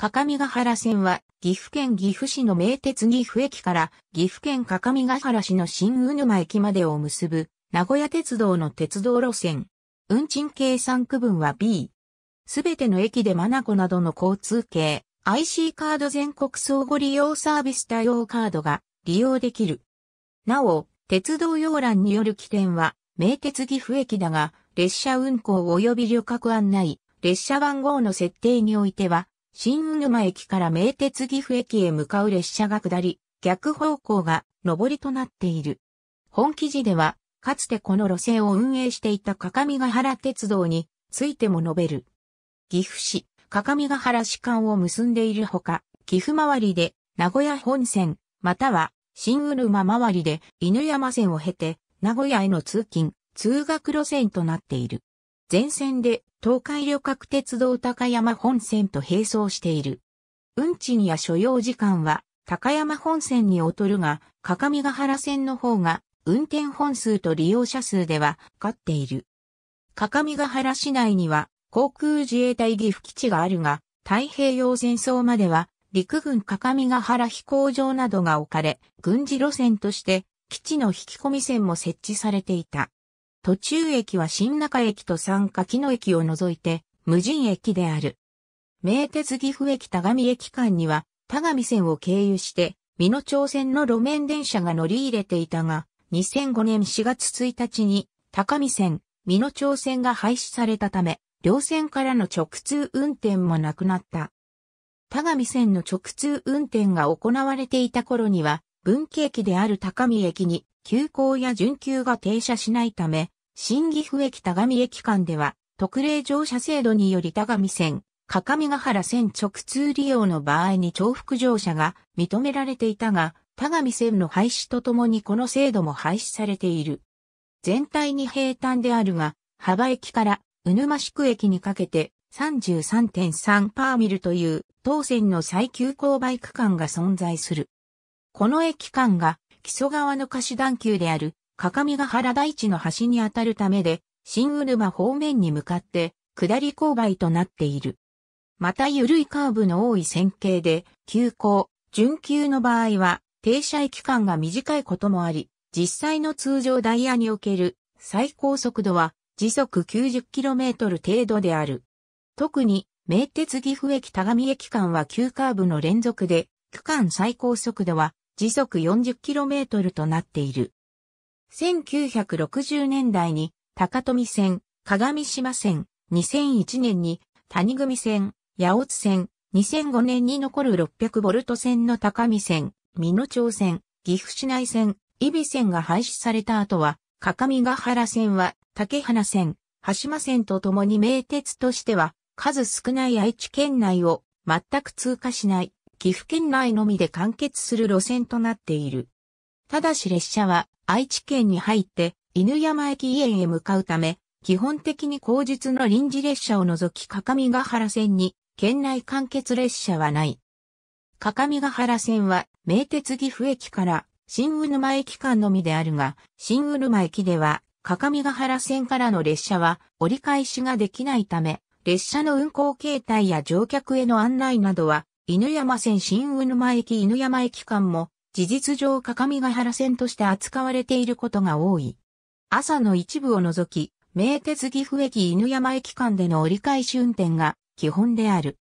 各務原線は、岐阜県岐阜市の名鉄岐阜駅から岐阜県各務原市の新宇沼駅までを結ぶ、名古屋鉄道の鉄道路線。運賃計算区分は B。すべての駅でマナコなどの交通系、IC カード全国相互利用サービス対応カードが利用できる。なお、鉄道要欄による起点は、名鉄岐阜駅だが、列車運行及び旅客案内、列車番号の設定においては、新沼駅から名鉄岐阜駅へ向かう列車が下り、逆方向が上りとなっている。本記事では、かつてこの路線を運営していた各務原鉄道についても述べる。岐阜市、各務原市間を結んでいるほか、岐阜周りで名古屋本線、または新沼周りで犬山線を経て名古屋への通勤、通学路線となっている。全線で東海旅客鉄道高山本線と並走している。運賃や所要時間は高山本線に劣るが、各務原線の方が運転本数と利用者数では勝っている。各務原市内には航空自衛隊岐阜基地があるが、太平洋戦争までは陸軍各務原飛行場などが置かれ、軍事路線として基地の引き込み線も設置されていた。途中駅は新中駅と三柿の駅を除いて、無人駅である。名鉄岐阜駅田上駅間には、田上線を経由して、美濃町線の路面電車が乗り入れていたが、2005年4月1日に、高見線、美濃町線が廃止されたため、両線からの直通運転もなくなった。田上線の直通運転が行われていた頃には、分岐駅である高見駅に、急行や準急が停車しないため、新岐阜駅高見駅間では、特例乗車制度により高見線、各務原線直通利用の場合に重複乗車が認められていたが、高見線の廃止とともにこの制度も廃止されている。全体に平坦であるが、幅駅からうぬま宿駅にかけて33.3パーミルという当線の最急勾配区間が存在する。この駅間が木曽川の貸し段丘である、各が原台地の端にあたるためで、新うるま方面に向かって、下り勾配となっている。また緩いカーブの多い線形で、急行、準急の場合は、停車駅間が短いこともあり、実際の通常ダイヤにおける最高速度は時速 90km 程度である。特に、名鉄岐阜駅田上駅間は急カーブの連続で、区間最高速度は時速 40km となっている。1960年代に高富線、鏡島線、2001年に谷組線、八尾津線、2005年に残る600ボルト線の高見線、美濃町線、岐阜市内線、伊比線が廃止された後は、かかみがはら線は、竹花線、羽島線とともに名鉄としては、数少ない愛知県内を全く通過しない岐阜県内のみで完結する路線となっている。ただし列車は愛知県に入って犬山駅家へ向かうため、基本的に後日の臨時列車を除き各務原線に県内完結列車はない。各務原線は名鉄岐阜駅から新宇沼駅間のみであるが、新宇沼駅では各務原線からの列車は折り返しができないため、列車の運行形態や乗客への案内などは犬山線新鵜沼駅犬山駅間も、事実上各務原線として扱われていることが多い。朝の一部を除き、名鉄岐阜駅犬山駅間での折り返し運転が基本である。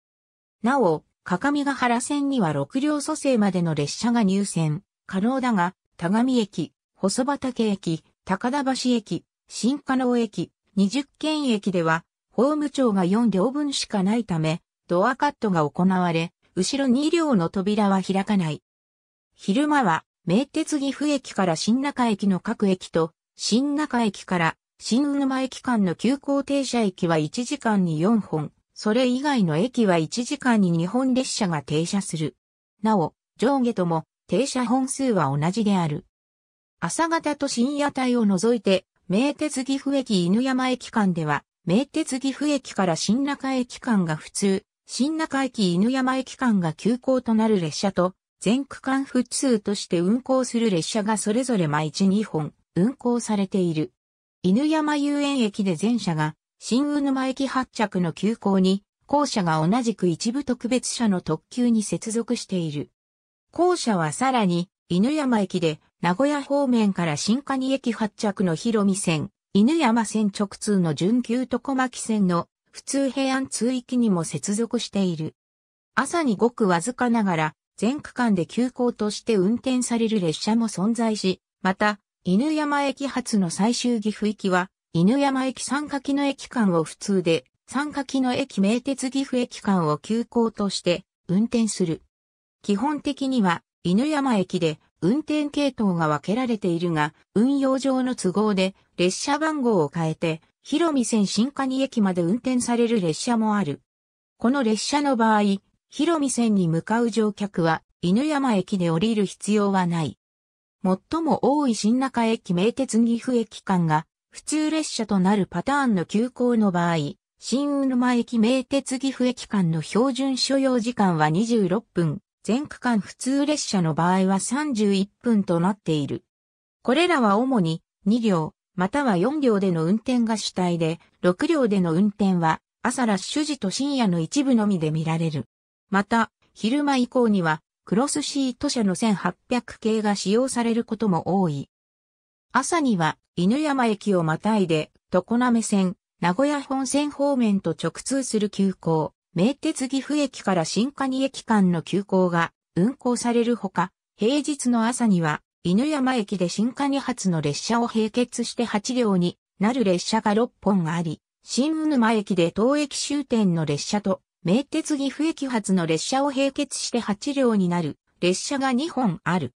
なお、各務原線には6両蘇生までの列車が入線可能だが、田上駅、細畑駅、高田橋駅、新加納駅、二十県駅では、法務庁が4両分しかないため、ドアカットが行われ、後ろ2両の扉は開かない。昼間は、名鉄岐阜駅から新中駅の各駅と、新中駅から新沼駅間の急行停車駅は1時間に4本、それ以外の駅は1時間に2本列車が停車する。なお、上下とも停車本数は同じである。朝方と深夜帯を除いて、名鉄岐阜駅犬山駅間では、名鉄岐阜駅から新中駅間が普通、新中駅犬山駅間が急行となる列車と、全区間普通として運行する列車がそれぞれ毎日2本運行されている。犬山遊園駅で全車が新宇沼駅発着の急行に、校舎が同じく一部特別車の特急に接続している。校舎はさらに、犬山駅で名古屋方面から新蟹駅発着の広見線、犬山線直通の準急と小牧線の普通平安通域にも接続している。朝にごくわずかながら、全区間で急行として運転される列車も存在し、また、犬山駅発の最終岐阜行きは、犬山駅三柿の駅間を普通で、三柿の駅名鉄岐阜駅間を急行として運転する。基本的には、犬山駅で運転系統が分けられているが、運用上の都合で列車番号を変えて、広見線新蟹駅まで運転される列車もある。この列車の場合、広見線に向かう乗客は犬山駅で降りる必要はない。最も多い新中駅名鉄岐阜駅間が普通列車となるパターンの急行の場合、新沼駅名鉄岐阜駅間の標準所要時間は26分、全区間普通列車の場合は31分となっている。これらは主に2両、または4両での運転が主体で、6両での運転は朝ラッシュ時と深夜の一部のみで見られる。また、昼間以降には、クロスシート車の1800系が使用されることも多い。朝には、犬山駅をまたいで、常滑線、名古屋本線方面と直通する急行、名鉄岐阜駅から新蟹駅間の急行が運行されるほか、平日の朝には犬山駅で新蟹発の列車を並結して8両になる列車が6本あり、新沼駅で当駅終点の列車と、名鉄岐阜駅発の列車を並結して8両になる列車が2本ある。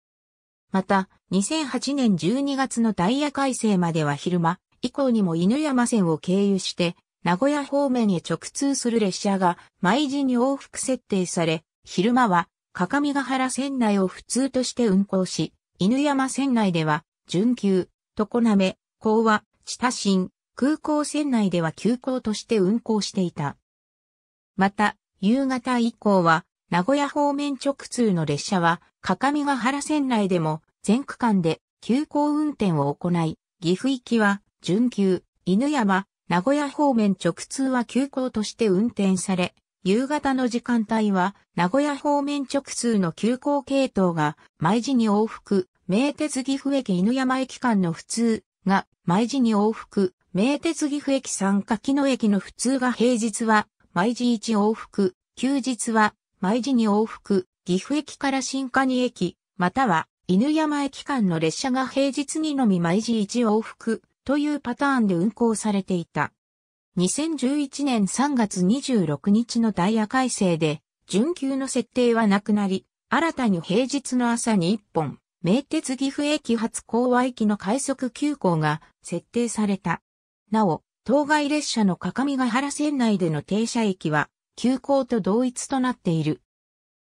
また、2008年12月のダイヤ改正までは昼間以降にも犬山線を経由して、名古屋方面へ直通する列車が毎時に往復設定され、昼間は、各務原線内を普通として運行し、犬山線内では、準急、常滑、港和、知新、空港線内では急行として運行していた。また、夕方以降は、名古屋方面直通の列車は、各務原線内でも、全区間で急行運転を行い、岐阜行きは、準急、犬山、名古屋方面直通は急行として運転され、夕方の時間帯は、名古屋方面直通の急行系統が、毎時に往復名鉄岐阜駅犬山駅間の普通が毎時に往復、名鉄岐阜駅三柿野駅の普通が平日は毎時1往復、休日は毎時に往復、岐阜駅から新蟹駅、または犬山駅間の列車が平日にのみ毎時1往復というパターンで運行されていた。2011年3月26日のダイヤ改正で、準急の設定はなくなり、新たに平日の朝に1本、名鉄岐阜駅発高和駅の快速急行が設定された。なお、当該列車の各務原線内での停車駅は、急行と同一となっている。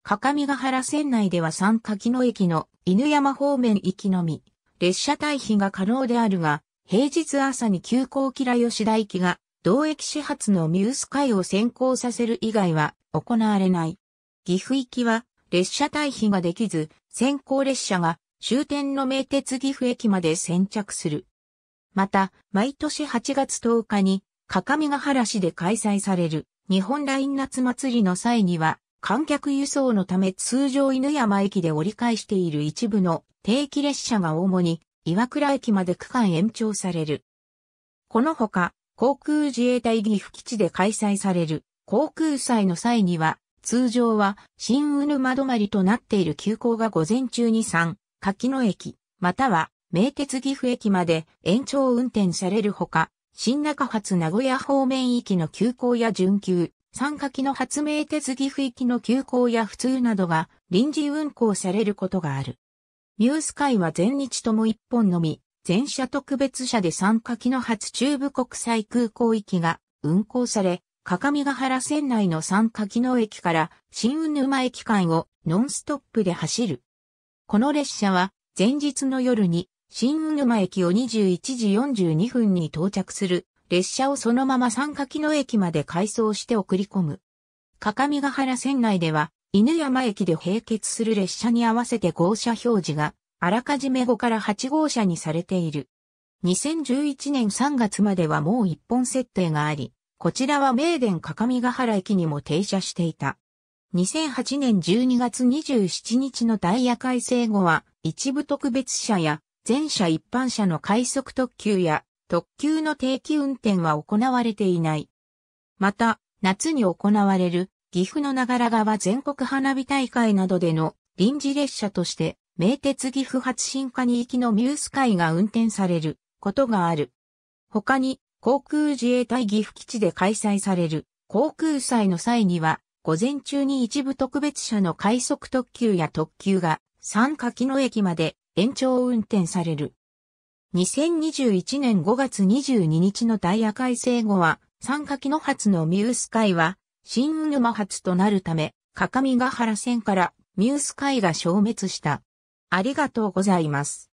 各務原線内では三柿野駅の犬山方面行きのみ、列車退避が可能であるが、平日朝に急行キラ吉田行きが、同駅始発のミュース会を先行させる以外は行われない。岐阜行きは、列車退避ができず、先行列車が終点の名鉄岐阜駅まで先着する。また、毎年8月10日に、各務原市で開催される日本ライン夏祭りの際には、観客輸送のため通常犬山駅で折り返している一部の定期列車が主に岩倉駅まで区間延長される。このほか、航空自衛隊岐阜基地で開催される航空祭の際には、通常は新う沼ま止まりとなっている急行が午前中に3柿野駅、または名鉄岐阜駅まで延長運転されるほか、新中発名古屋方面行きの急行や準急、三柿の発名鉄岐阜行きの急行や普通などが臨時運行されることがある。ミュース会は全日とも1本のみ、全車特別車で三柿の発中部国際空港行きが運行され、各務原線内の三柿の駅から新雲沼駅間をノンストップで走る。この列車は前日の夜に新雲沼駅を21時42分に到着する列車をそのまま三柿の駅まで改装して送り込む。各務原線内では犬山駅で並結する列車に合わせて号車表示があらかじめ5から8号車にされている。2011年3月まではもう一本設定があり、こちらは名電各務原駅にも停車していた。2008年12月27日のダイヤ改正後は、一部特別車や、全車一般車の快速特急や、特急の定期運転は行われていない。また、夏に行われる、岐阜の長良川全国花火大会などでの臨時列車として、名鉄岐阜発進化に行きのミュース会が運転されることがある。他に、航空自衛隊岐阜基地で開催される航空祭の際には、午前中に一部特別車の快速特急や特急が三柿の駅まで延長運転される。2021年5月22日のダイヤ改正後は、三柿の発のミュースカイは、新沼発となるため、各務原線からミュースカイが消滅した。ありがとうございます。